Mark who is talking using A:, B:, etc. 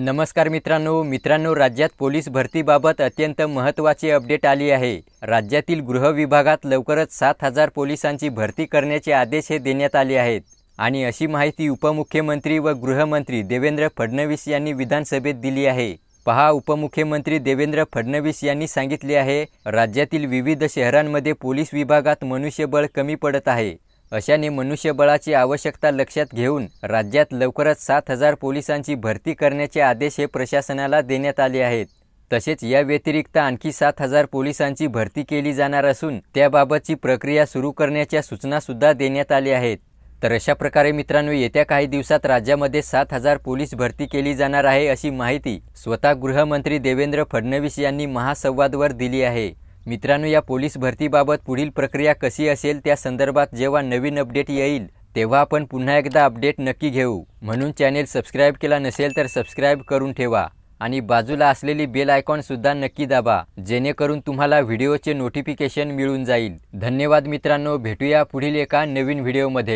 A: नमस्कार मित्रांनो मित्रांनो राज्यात पोलीस भरतीबाबत अत्यंत महत्त्वाची अपडेट आली आहे राज्यातील गृह विभागात लवकरच सात हजार पोलिसांची भरती करण्याचे आदेश हे देण्यात आले आहेत आणि अशी माहिती उपमुख्यमंत्री व गृहमंत्री देवेंद्र फडणवीस यांनी विधानसभेत दिली आहे पहा उपमुख्यमंत्री देवेंद्र फडणवीस यांनी सांगितले आहे राज्यातील विविध शहरांमध्ये पोलीस विभागात मनुष्यबळ कमी पडत आहे अशाने मनुष्यबळाची आवश्यकता लक्षात घेऊन राज्यात लवकरच सात हजार पोलिसांची भरती करण्याचे आदेश हे प्रशासनाला देण्यात आले आहेत तसेच या व्यतिरिक्त आणखी सात हजार पोलिसांची भरती केली जाणार असून त्याबाबतची प्रक्रिया सुरू करण्याच्या सूचनासुद्धा देण्यात आल्या आहेत तर अशा प्रकारे मित्रांनो येत्या काही दिवसात राज्यामध्ये सात हजार पोलीस भरती केली जाणार आहे अशी माहिती स्वतः गृहमंत्री देवेंद्र फडणवीस यांनी महासंवादवर दिली आहे मित्रांनो या पोलीस भरतीबाबत पुढील प्रक्रिया कशी असेल त्या संदर्भात जेव्हा नवीन अपडेट येईल तेव्हा आपण पुन्हा एकदा अपडेट नक्की घेऊ म्हणून चॅनेल सबस्क्राईब केला नसेल तर सबस्क्राईब करून ठेवा आणि बाजूला असलेली बेल आयकॉन सुद्धा नक्की दाबा जेणेकरून तुम्हाला व्हिडिओचे नोटिफिकेशन मिळून जाईल धन्यवाद मित्रांनो भेटूया पुढील एका नवीन व्हिडिओमध्ये